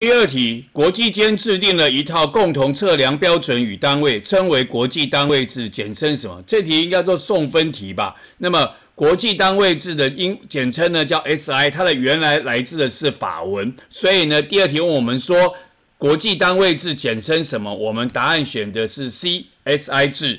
第二题，国际间制定了一套共同测量标准与单位，称为国际单位制，简称什么？这题应该做送分题吧。那么国际单位制的英简称呢，叫 SI，它的原来来自的是法文，所以呢，第二题问我们说国际单位制简称什么？我们答案选的是 CSI 制。